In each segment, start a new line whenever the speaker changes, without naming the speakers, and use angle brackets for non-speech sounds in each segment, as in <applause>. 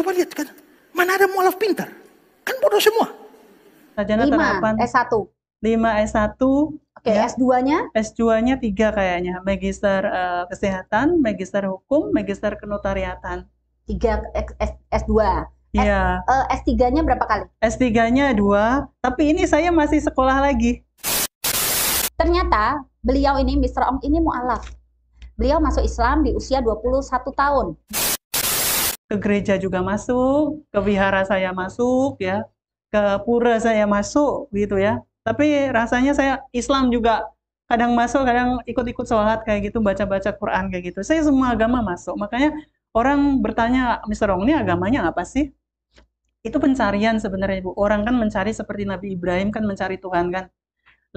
Coba lihat kan, mana ada mualaf pintar? Kan bodoh semua. Sarjana 5, S1. 5 S1. Oke, ya. S2-nya? S2-nya 3 kayaknya. Magister uh, Kesehatan, Magister Hukum, Magister Kenotariatan. 3 S, S2. Iya. Eh, eh, S3-nya berapa kali? S3-nya 2, tapi ini saya
masih sekolah lagi. Ternyata beliau ini Mr. Ong ini mualaf. Beliau masuk Islam di usia 21 tahun
ke gereja juga masuk, ke wihara saya masuk ya, ke pura saya masuk gitu ya. Tapi rasanya saya Islam juga kadang masuk, kadang ikut-ikut sholat kayak gitu, baca-baca Quran kayak gitu. Saya semua agama masuk. Makanya orang bertanya, Mr. Rong ini agamanya apa sih? Itu pencarian sebenarnya Bu. Orang kan mencari seperti Nabi Ibrahim kan mencari Tuhan kan.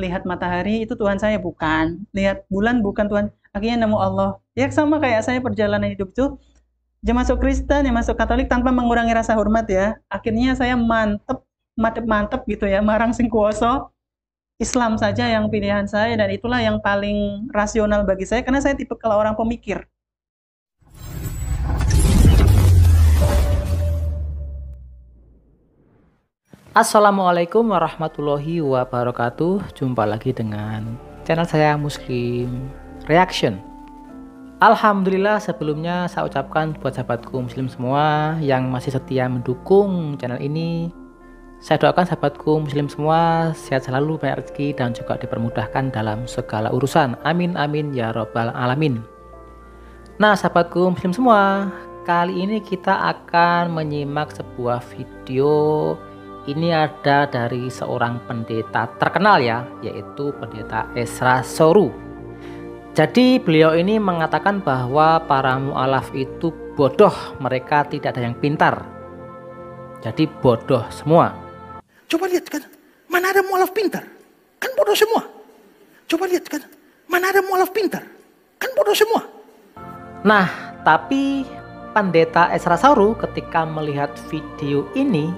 Lihat matahari itu Tuhan saya bukan. Lihat bulan bukan Tuhan. Akhirnya nemu Allah. Ya sama kayak saya perjalanan hidup itu masuk Kristen, yang masuk Katolik tanpa mengurangi rasa hormat ya. Akhirnya saya mantep, mantep, mantep gitu ya, marang sing kuoso. Islam saja yang pilihan saya dan itulah yang paling rasional bagi saya karena saya tipe kalau orang pemikir.
Assalamualaikum warahmatullahi wabarakatuh. Jumpa lagi dengan channel saya Muslim Reaction. Alhamdulillah sebelumnya saya ucapkan buat sahabatku muslim semua yang masih setia mendukung channel ini. Saya doakan sahabatku muslim semua sehat selalu, banyak rezeki dan juga dipermudahkan dalam segala urusan. Amin amin ya robbal alamin. Nah sahabatku muslim semua, kali ini kita akan menyimak sebuah video ini ada dari seorang pendeta terkenal ya, yaitu pendeta Esra Soru. Jadi beliau ini mengatakan bahwa para mu'alaf itu bodoh, mereka tidak ada yang pintar. Jadi bodoh semua. Coba lihat
kan, mana ada mu'alaf pintar? Kan bodoh semua. Coba lihat kan, mana ada mu'alaf pintar? Kan bodoh semua.
Nah, tapi pendeta Esra Sauru ketika melihat video ini,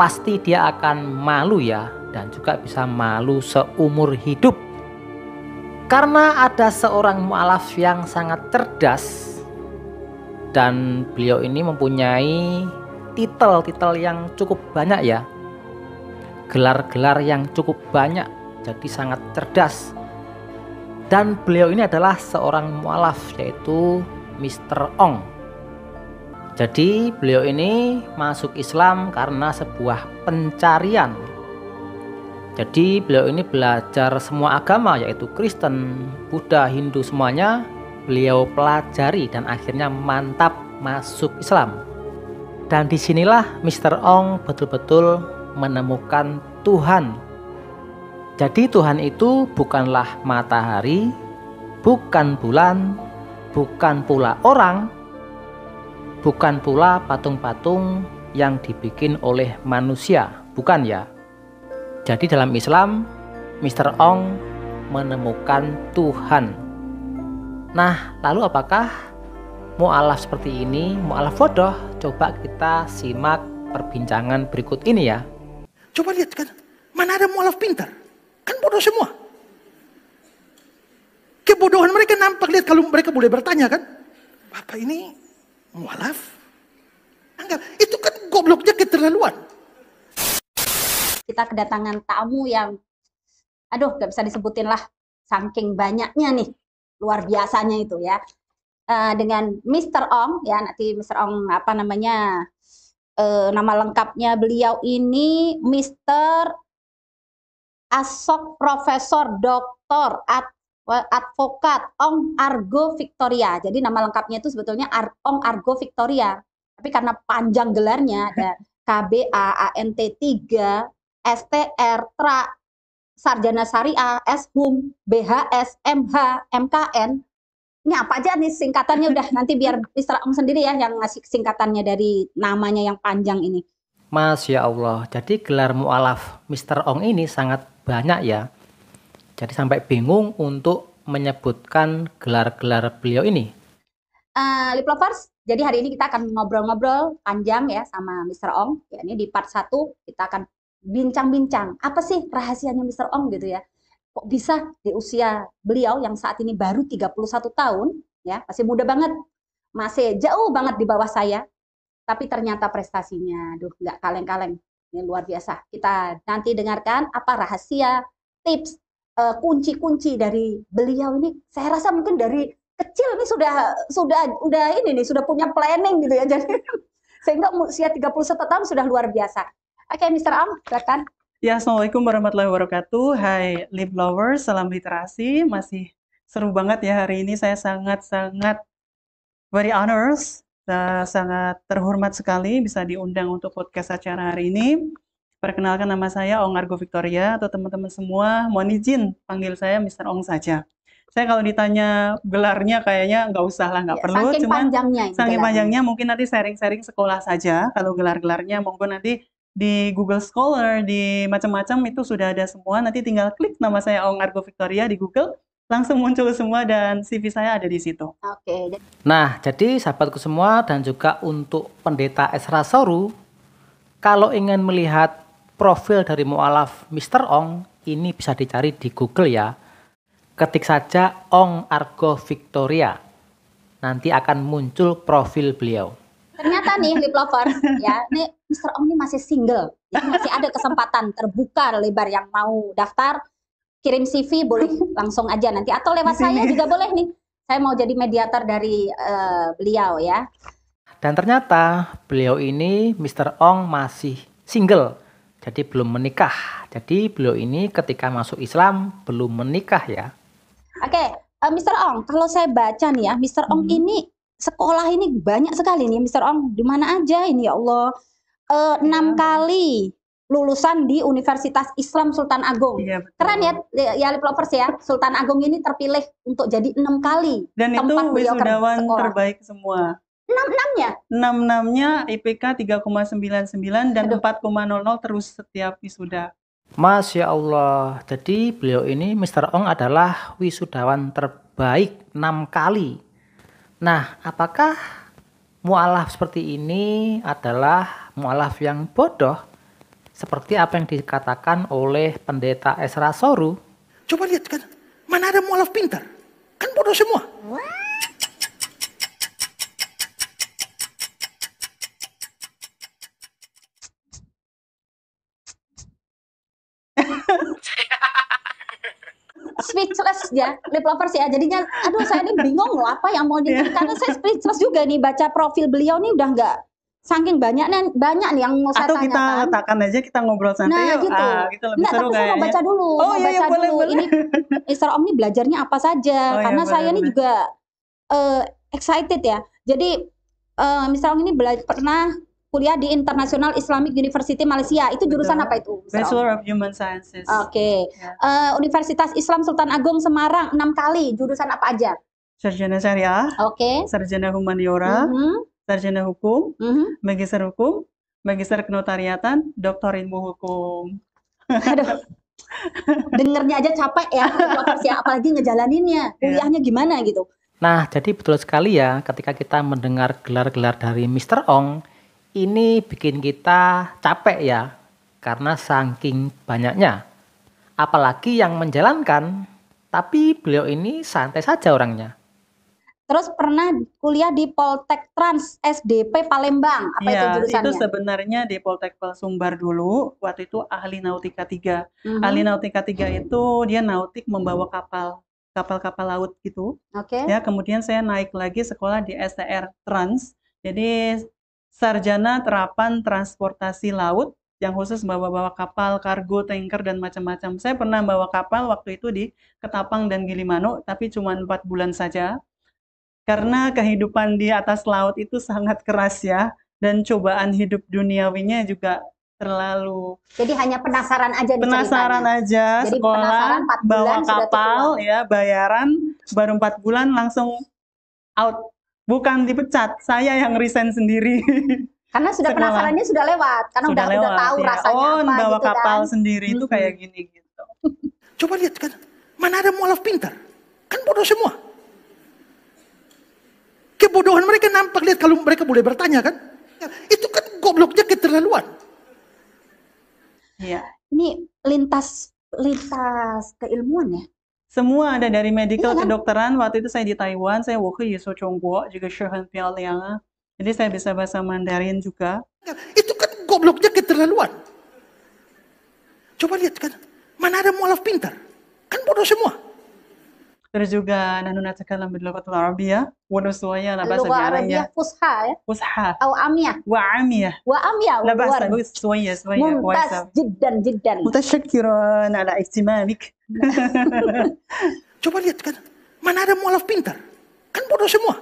pasti dia akan malu ya, dan juga bisa malu seumur hidup karena ada seorang mualaf yang sangat cerdas dan beliau ini mempunyai titel-titel yang cukup banyak ya. Gelar-gelar yang cukup banyak, jadi sangat cerdas. Dan beliau ini adalah seorang mualaf yaitu Mr. Ong. Jadi beliau ini masuk Islam karena sebuah pencarian jadi beliau ini belajar semua agama yaitu Kristen, Buddha, Hindu semuanya beliau pelajari dan akhirnya mantap masuk Islam. Dan disinilah Mr. Ong betul-betul menemukan Tuhan. Jadi Tuhan itu bukanlah matahari, bukan bulan, bukan pula orang, bukan pula patung-patung yang dibikin oleh manusia, bukan ya. Jadi dalam Islam, Mr. Ong menemukan Tuhan. Nah, lalu apakah mu'alaf seperti ini, mu'alaf bodoh? Coba kita simak perbincangan berikut ini ya.
Coba lihat kan, mana ada mu'alaf pintar? Kan bodoh semua. Kebodohan mereka nampak, lihat kalau mereka boleh bertanya kan. Bapak ini mu'alaf? Anggap, itu kan gobloknya keterlaluan kita kedatangan
tamu yang aduh gak bisa disebutin lah saking banyaknya nih luar biasanya itu ya uh, dengan Mr. Ong ya nanti Mr. Ong apa namanya uh, nama lengkapnya beliau ini Mr. Asok Profesor Doktor advokat Ong Argo Victoria. Jadi nama lengkapnya itu sebetulnya Ar Ong Argo Victoria. Tapi karena panjang gelarnya ada KBA ANT 3 STR, TRA, Sarjana Syariah, SHUM, BHS, MH, MKN. Ini apa aja nih singkatannya udah nanti biar Mr. Om sendiri ya yang ngasih singkatannya dari namanya yang panjang ini.
Masya Allah, jadi gelar mu'alaf Mr. Ong ini sangat banyak ya. Jadi sampai bingung untuk menyebutkan gelar-gelar beliau ini.
Uh, eh, Lip Lovers, jadi hari ini kita akan ngobrol-ngobrol panjang ya sama Mr. Ong. Ya, ini di part 1 kita akan bincang-bincang apa sih rahasianya Mr. Ong gitu ya kok bisa di usia beliau yang saat ini baru 31 tahun ya masih muda banget masih jauh banget di bawah saya tapi ternyata prestasinya duh nggak kaleng-kaleng ini luar biasa kita nanti dengarkan apa rahasia tips eh, kunci-kunci dari beliau ini saya rasa mungkin dari kecil ini sudah sudah udah ini nih sudah punya planning gitu ya <laughs> jadi sehingga usia 31 tahun sudah luar biasa Oke, okay, Mr. Am, silakan.
Ya, Assalamualaikum warahmatullahi wabarakatuh. Hai Lip Lovers, salam literasi. Masih seru banget ya hari ini. Saya sangat-sangat very honors, eh, sangat terhormat sekali bisa diundang untuk podcast acara hari ini. Perkenalkan nama saya Ong Argo Victoria atau teman-teman semua mohon izin panggil saya Mr. Ong saja. Saya kalau ditanya gelarnya kayaknya nggak usah lah, nggak ya, perlu. Saking cuman, panjangnya. Gitu saking ya. panjangnya mungkin nanti sharing-sharing sekolah saja. Kalau gelar-gelarnya monggo nanti di Google Scholar, di macam-macam itu sudah ada semua. Nanti tinggal klik nama saya Ong Argo Victoria di Google, langsung muncul semua dan CV saya ada di situ. Oke.
Nah, jadi sahabatku semua dan juga untuk pendeta Esra Soru, kalau ingin melihat profil dari mualaf Mr. Ong, ini bisa dicari di Google ya. Ketik saja Ong Argo Victoria. Nanti akan muncul profil beliau
ternyata nih lip lover ya ini Mr. Ong ini masih single jadi masih ada kesempatan terbuka lebar yang mau daftar kirim CV boleh langsung aja nanti atau lewat saya juga boleh nih saya mau jadi mediator dari uh, beliau ya
dan ternyata beliau ini Mr. Ong masih single jadi belum menikah jadi beliau ini ketika masuk Islam belum menikah ya
oke okay. uh, Mr. Ong kalau saya baca nih ya Mr. Ong hmm. ini sekolah ini banyak sekali nih Mister Ong di mana aja ini ya Allah eh, iya. enam ya. kali lulusan di Universitas Islam Sultan Agung. Iya, Keren ya, ya lipovers ya. Sultan Agung ini terpilih untuk jadi enam
kali Dan tempat itu wisudawan terbaik semua. Enam enamnya? Enam enamnya IPK 3,99 dan 4,00 terus setiap wisuda.
Masya Allah. Jadi beliau ini Mr. Ong adalah wisudawan terbaik enam kali Nah, apakah mualaf seperti ini adalah mualaf yang bodoh? Seperti apa yang dikatakan oleh pendeta Esra Soru?
Coba lihat kan, mana ada mualaf pintar? Kan bodoh
semua. What?
speechless ya lip lovers ya jadinya aduh saya ini bingung loh apa yang mau ditulis iya. karena saya speechless juga nih baca profil beliau nih udah nggak saking banyak nih banyak nih yang mau saya Atau tanyakan. kita
letakkan aja kita ngobrol santai nah, yuk. Gitu. Ah, gitu lebih Nggak, seru tapi kayaknya. saya mau ya? baca
dulu, oh, mau iya, iya baca iya, boleh, dulu boleh. ini Mister Om ini belajarnya apa saja oh, iya, karena iya, saya ini juga uh, excited ya. Jadi uh, Om ini pernah kuliah di International Islamic University Malaysia. Itu jurusan Betul. apa itu? Bachelor of
Human Sciences. Oke. Okay. Ya. Yeah. Uh, Universitas Islam Sultan
Agung Semarang enam kali. Jurusan apa aja?
Sarjana Syariah. Oke. Okay. Sarjana Humaniora. Mm -hmm. Sarjana Hukum. Mm -hmm. Magister Hukum. Magister Kenotariatan. Doktor Ilmu Hukum. Aduh.
Dengernya aja capek ya, ya apalagi ngejalaninnya, iya. kuliahnya gimana gitu.
Nah, jadi betul sekali ya ketika kita mendengar gelar-gelar dari Mr. Ong, ini bikin kita capek ya, karena saking banyaknya. Apalagi yang menjalankan, tapi beliau ini santai saja orangnya.
Terus pernah kuliah di Poltek Trans SDP Palembang, apa ya, itu jurusannya? itu
sebenarnya di Poltek Sumbar dulu, waktu itu ahli nautika 3. Mm -hmm. Ahli nautika 3 itu dia nautik membawa kapal kapal-kapal laut gitu. Oke. Okay. Ya, kemudian saya naik lagi sekolah di STR Trans. Jadi sarjana terapan transportasi laut yang khusus bawa-bawa kapal, kargo, tanker, dan macam-macam. Saya pernah bawa kapal waktu itu di Ketapang dan Gilimanuk, tapi cuma empat bulan saja. Karena kehidupan di atas laut itu sangat keras ya, dan cobaan hidup duniawinya juga terlalu jadi hanya penasaran aja penasaran ceritanya. aja jadi sekolah bawa kapal ya bayaran baru empat bulan langsung out Bukan dipecat, saya yang resign sendiri. Karena sudah Sekolah. penasarannya sudah lewat,
karena sudah, udah, lewat, udah tahu ya. rasanya oh, apa bawa gitu kapal kan.
sendiri itu kayak gini gitu.
<laughs> Coba lihat kan, mana ada mualaf pintar? Kan bodoh semua. Kebodohan mereka nampak lihat kalau mereka boleh bertanya kan? Ya, itu kan gobloknya keterlaluan. Iya. Ini
lintas lintas keilmuan ya.
Semua ada dari medical iya, kan? kedokteran. Waktu itu saya di Taiwan, saya woke Yeso Chongguo, juga Shehen Piaoleang. Jadi saya bisa bahasa Mandarin
juga. Itu kan gobloknya keterlaluan. Coba lihat kan, mana ada mualaf pintar? Kan bodoh semua. Terus juga nanu natakallam
bil lughatil arabiyyah wa nuswaya la ba'sa arabiyyah
fusha ya.
Fusha. atau amiyah. Wa amiyah. Wa amiyah. La ba'sa bi suwaya suwaya Mumtaz jiddan jiddan. Mutasyakiran ala ihtimamik. <laughs> Coba lihat kan, mana ada mualaf
pintar? Kan bodoh semua.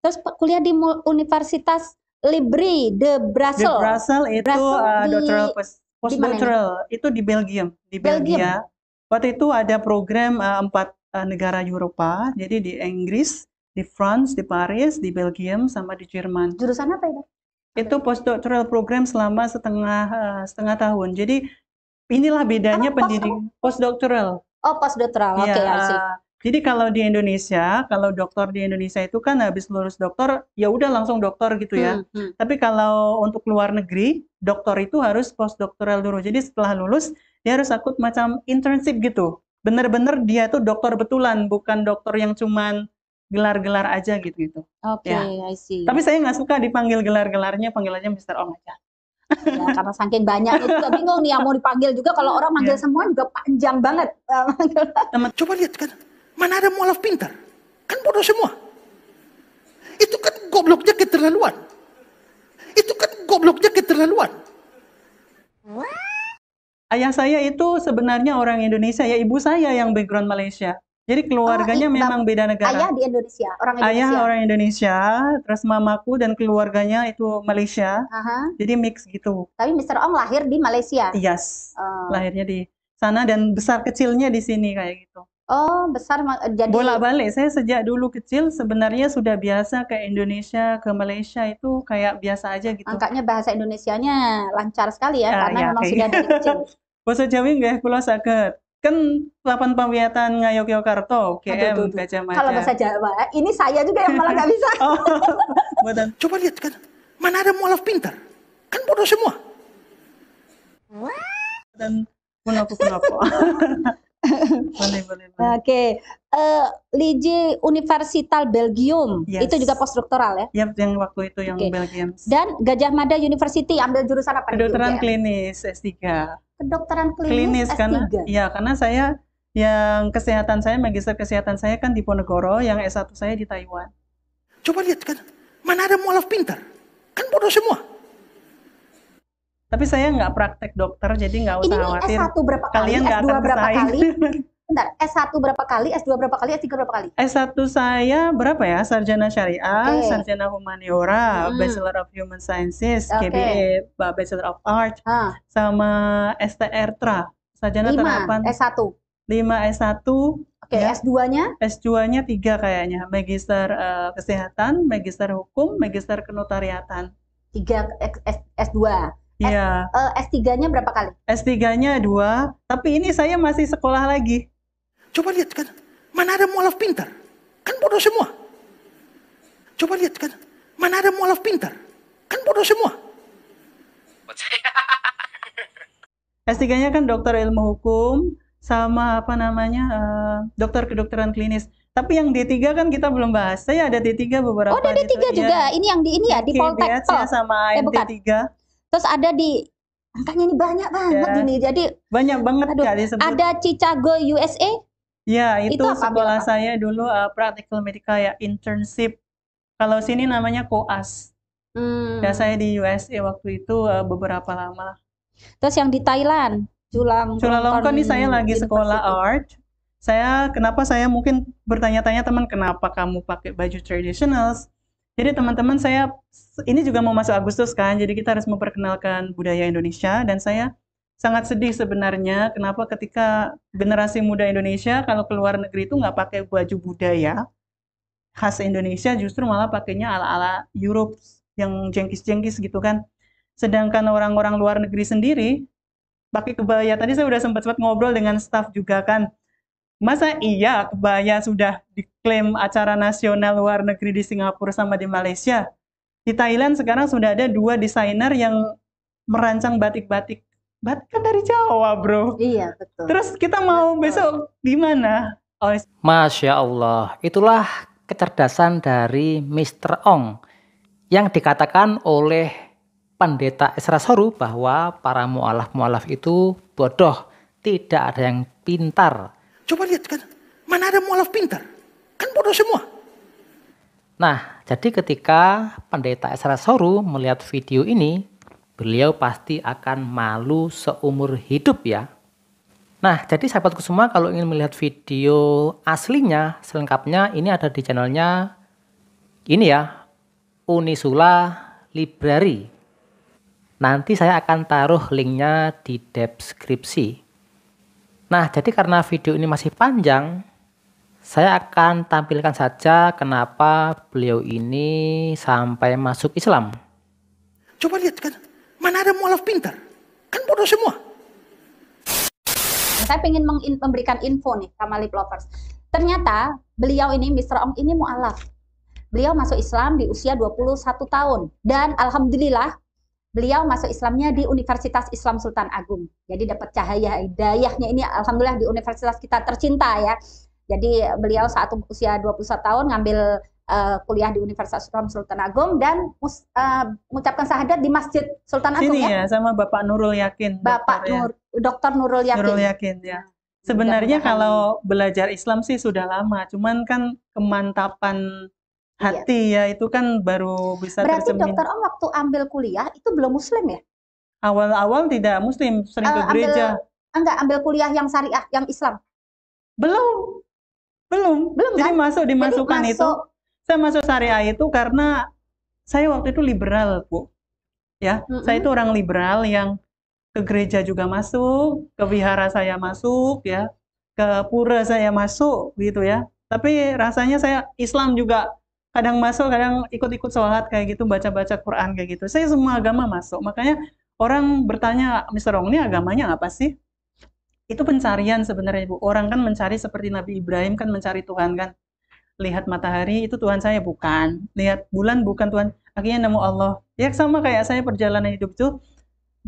Terus kuliah di Universitas
Libri de Brussels. De Brussels itu Brussels uh, di... doctoral itu di Belgium, di Belgia. Belgium. Waktu itu ada program uh, Eh, negara Eropa. Jadi di Inggris, di France, di Paris, di Belgium, sama di Jerman. Jurusan apa itu? Itu postdoctoral program selama setengah uh, setengah tahun. Jadi inilah bedanya apa, ah, pendidikan postdoctoral. Oh, postdoctoral. Iya. Oke, okay, ya, Jadi kalau di Indonesia, kalau dokter di Indonesia itu kan habis lulus dokter, ya udah langsung dokter gitu ya. Hmm, hmm. Tapi kalau untuk luar negeri, dokter itu harus postdoctoral dulu. Jadi setelah lulus, dia harus akut macam internship gitu benar-benar dia itu dokter betulan, bukan dokter yang cuman gelar-gelar aja gitu-gitu. Oke, okay, ya.
I see. Tapi saya
nggak suka dipanggil gelar-gelarnya, panggilannya Mister Om aja. Ya, karena saking banyak itu juga bingung nih yang
mau dipanggil juga kalau orang
manggil yeah. semua juga panjang banget. Eh, Teman, <laughs> coba lihat kan, mana ada mualaf pintar? Kan bodoh semua. Itu kan gobloknya keterlaluan. Itu kan gobloknya keterlaluan. What? ayah saya
itu sebenarnya orang Indonesia ya ibu saya yang background Malaysia. Jadi keluarganya oh, memang beda negara. Ayah di Indonesia, orang Indonesia. Ayah orang Indonesia, terus mamaku dan keluarganya itu Malaysia. Uh Jadi mix gitu. Tapi Mr. Ong lahir di Malaysia. Yes. Oh. Lahirnya di sana dan besar kecilnya di sini kayak gitu.
Oh, besar eh, jadi Bola balik
Saya sejak dulu kecil sebenarnya sudah biasa ke Indonesia, ke Malaysia itu kayak biasa aja gitu. Angkatnya bahasa Indonesianya lancar sekali ya, ah, karena ya, memang okay. sudah dari gitu. kecil. Bahasa Jawi nggih kula saged. Kan lapan ngayok Yogyakarta, KM Gajah Mada. Kalau
<laughs>
bahasa Jawa, ini saya juga yang malah nggak bisa. <laughs> oh, <laughs> Coba lihat kan, mana ada mualaf pintar? Kan bodoh semua. Dan kenapa kenapa? boleh, boleh, Oke,
okay. uh, eh, Ligi Universital Belgium yes. itu juga postdoktoral ya?
Yap, yang waktu itu yang okay. Belgium.
Dan Gajah Mada University ambil jurusan apa? Kedokteran
klinis S3. Kedokteran klinis, klinis S3. karena ya karena saya yang kesehatan saya magister kesehatan saya kan di Ponegoro, yang S1 saya di Taiwan. Coba lihat kan, mana ada mualaf pintar? Kan bodoh semua. Tapi saya nggak praktek dokter, jadi nggak usah ini khawatir. Ini S1 berapa kali, Kalian S2 akan berapa kali?
Bentar, S1 berapa kali, S2 berapa kali, S3 berapa kali?
S1 saya berapa ya? Sarjana Syariah, okay. Sarjana Humaniora, hmm. Bachelor of Human Sciences, okay. KBE, Bachelor of Art, huh. sama STR TRA. Sarjana 5, Terapan. S1. 5 S1, Oke, okay, ya. S2-nya? S2-nya 3 kayaknya, Magister uh, Kesehatan, Magister Hukum, Magister Kenotariatan. 3 S2. Eh, iya. Eh, S, uh, nya berapa kali? S3-nya dua,
tapi ini saya masih sekolah lagi. Coba lihat kan, mana ada mualaf pintar? Kan bodoh semua. Coba lihat kan, mana ada mualaf pintar? Kan bodoh semua. S3-nya <laughs> kan dokter
ilmu hukum sama apa namanya uh, dokter kedokteran klinis. Tapi yang D3 kan kita belum bahas. Saya ada D3 beberapa. Oh, ada D3 iya. juga. Ya. Ini yang di ini ya di Poltek. Ya,
sama d 3 Terus ada di angkanya ini banyak banget ya, ini. Jadi banyak
banget aduh, kak disebut. Ada Chicago USA. Ya, itu, itu apa, sekolah apa? saya dulu uh, practical medical ya internship. Kalau sini namanya koas. Hmm. Ya saya di USA waktu itu uh, beberapa lama. Terus yang di Thailand, Chulang Chulalongkorn ini saya lagi sekolah art. Saya kenapa saya mungkin bertanya-tanya teman kenapa kamu pakai baju tradisional? Jadi teman-teman saya ini juga mau masuk Agustus kan, jadi kita harus memperkenalkan budaya Indonesia dan saya sangat sedih sebenarnya kenapa ketika generasi muda Indonesia kalau keluar negeri itu nggak pakai baju budaya khas Indonesia justru malah pakainya ala-ala Europe yang jengkis-jengkis gitu kan. Sedangkan orang-orang luar negeri sendiri pakai kebaya. Tadi saya udah sempat-sempat ngobrol dengan staff juga kan Masa iya kebaya sudah diklaim acara nasional luar negeri di Singapura sama di Malaysia? Di Thailand sekarang sudah ada dua desainer yang merancang batik-batik. Batik kan dari Jawa, bro. Iya, betul. Terus kita mau betul. besok gimana? Oh.
Masya Allah, itulah kecerdasan dari Mr. Ong yang dikatakan oleh pendeta Esra Soru bahwa para mualaf-mualaf itu bodoh, tidak ada yang pintar
Coba lihat kan, mana ada mualaf pintar? Kan bodoh semua.
Nah, jadi ketika pendeta Esra Soru melihat video ini, beliau pasti akan malu seumur hidup ya. Nah, jadi sahabatku semua kalau ingin melihat video aslinya, selengkapnya ini ada di channelnya ini ya, Unisula Library. Nanti saya akan taruh linknya di deskripsi. Nah, jadi karena video ini masih panjang, saya akan tampilkan saja kenapa beliau ini sampai masuk Islam.
Coba lihat kan, mana ada mualaf pintar? Kan bodoh semua.
Nah, saya ingin memberikan info nih sama lip lovers. Ternyata beliau ini, Mr. Ong ini mualaf. Beliau masuk Islam di usia 21 tahun. Dan Alhamdulillah beliau masuk Islamnya di Universitas Islam Sultan Agung. Jadi dapat cahaya hidayahnya ini alhamdulillah di universitas kita tercinta ya. Jadi beliau saat usia 21 tahun ngambil uh, kuliah di Universitas Islam Sultan Agung dan mus, uh, mengucapkan
syahadat di Masjid Sultan Agung Sini ya. ya sama Bapak Nurul Yakin. Bapak dokter, ya. Nur, ya. Dokter Nurul Yakin. Nurul Yakin ya. Nah, Sebenarnya kalau belajar Islam sih sudah lama, cuman kan kemantapan Iya. hati ya. ya itu kan baru bisa Berarti tercemin. dokter
Om waktu ambil kuliah itu belum muslim ya?
Awal-awal tidak muslim, sering uh, ke eh, gereja.
Ambil, enggak ambil kuliah yang syariah, yang Islam.
Belum. Belum. Belum Jadi kan? masuk dimasukkan Jadi masuk... itu. Saya masuk syariah itu karena saya waktu itu liberal, Bu. Ya, mm -hmm. saya itu orang liberal yang ke gereja juga masuk, ke wihara saya masuk ya, ke pura saya masuk gitu ya. Tapi rasanya saya Islam juga kadang masuk kadang ikut-ikut sholat kayak gitu baca-baca Quran kayak gitu saya semua agama masuk makanya orang bertanya Mr. Rong ini agamanya apa sih itu pencarian sebenarnya bu orang kan mencari seperti Nabi Ibrahim kan mencari Tuhan kan lihat matahari itu Tuhan saya bukan lihat bulan bukan Tuhan akhirnya nemu Allah ya sama kayak saya perjalanan hidup tuh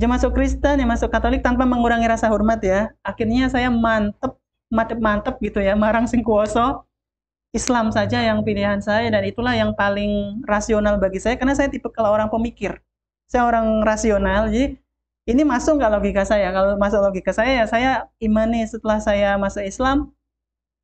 dia masuk Kristen, dia masuk Katolik tanpa mengurangi rasa hormat ya. Akhirnya saya mantep, mantep mantep gitu ya, marang sing kuoso. Islam saja yang pilihan saya dan itulah yang paling rasional bagi saya karena saya tipe kalau orang pemikir. Saya orang rasional, jadi ini masuk nggak logika saya? Kalau masuk logika saya ya saya imani setelah saya masuk Islam,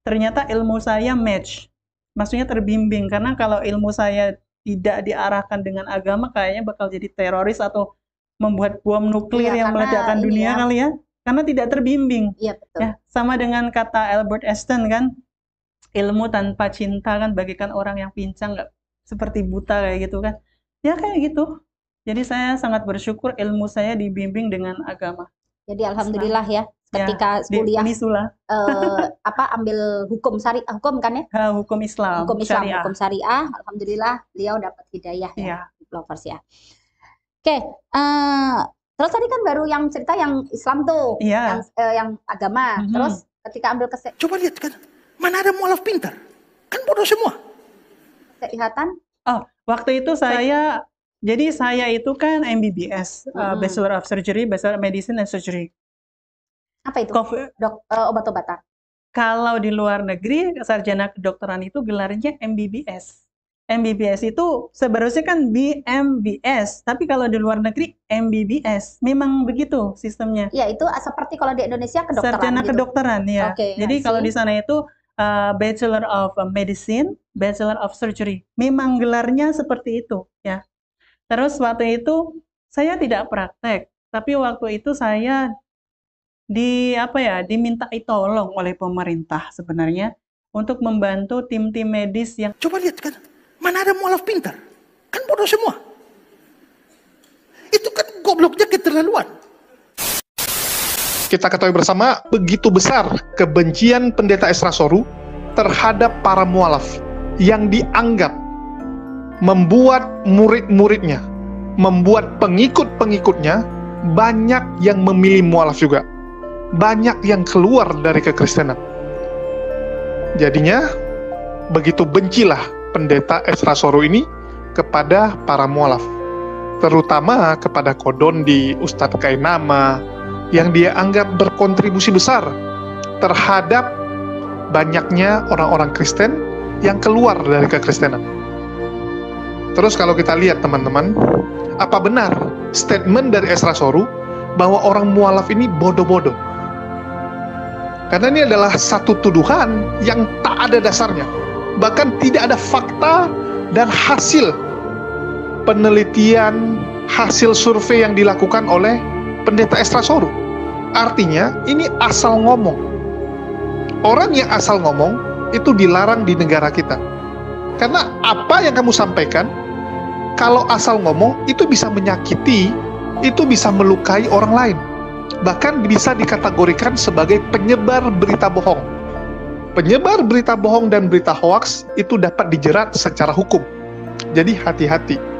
ternyata ilmu saya match. Maksudnya terbimbing karena kalau ilmu saya tidak diarahkan dengan agama kayaknya bakal jadi teroris atau membuat bom nuklir ya, yang meledakkan dunia ya. kali ya karena tidak terbimbing. Iya betul. Ya, sama dengan kata Albert Einstein kan, ilmu tanpa cinta kan bagikan orang yang pincang nggak seperti buta kayak gitu kan ya kayak gitu jadi saya sangat bersyukur ilmu saya dibimbing dengan agama jadi alhamdulillah ya, ya ketika ya, kuliah di,
eh, apa ambil hukum syari hukum kan ya ha, hukum Islam hukum Islam syariah. hukum syariah alhamdulillah beliau dapat hidayah ya, iya. lovers ya oke okay, eh, terus tadi kan baru yang cerita yang Islam tuh ya. yang uh, yang
agama mm -hmm. terus ketika ambil kesehatan coba lihat kan Mana ada mualaf pintar? Kan bodoh semua. Kesehatan? Oh, waktu itu saya jadi saya itu kan MBBS, hmm. uh, mm-hmm. Bachelor of Surgery, Bachelor of Medicine and Surgery. Apa itu? Kof Dok uh, obat-obatan. Kalau di luar negeri sarjana kedokteran itu gelarnya MBBS. MBBS itu seharusnya kan BMBS, tapi kalau di luar negeri MBBS. Memang begitu sistemnya. Iya, itu seperti kalau di Indonesia kedokteran. Sarjana gitu. kedokteran ya. Okay, Jadi kalau di sana itu Eh, Bachelor of Medicine, Bachelor of Surgery. Memang gelarnya seperti itu ya. Terus waktu itu saya tidak praktek, tapi waktu itu saya di apa ya diminta tolong oleh pemerintah sebenarnya untuk membantu tim-tim medis
yang coba lihat kan mana ada mualaf pintar kan bodoh semua
itu kan gobloknya keterlaluan kita ketahui bersama begitu besar kebencian pendeta Esra Soru terhadap para mualaf yang dianggap membuat murid-muridnya, membuat pengikut-pengikutnya banyak yang memilih mualaf juga. Banyak yang keluar dari kekristenan. Jadinya begitu bencilah pendeta Esra Soru ini kepada para mualaf, terutama kepada Kodon di Ustadz Kainama, yang dia anggap berkontribusi besar terhadap banyaknya orang-orang Kristen yang keluar dari kekristenan. Terus kalau kita lihat teman-teman, apa benar statement dari Esra Soru bahwa orang mualaf ini bodoh-bodoh? Karena ini adalah satu tuduhan yang tak ada dasarnya. Bahkan tidak ada fakta dan hasil penelitian hasil survei yang dilakukan oleh pendeta Esra Soru. Artinya, ini asal ngomong. Orang yang asal ngomong itu dilarang di negara kita. Karena apa yang kamu sampaikan, kalau asal ngomong itu bisa menyakiti, itu bisa melukai orang lain. Bahkan bisa dikategorikan sebagai penyebar berita bohong. Penyebar berita bohong dan berita hoaks itu dapat dijerat secara hukum. Jadi hati-hati.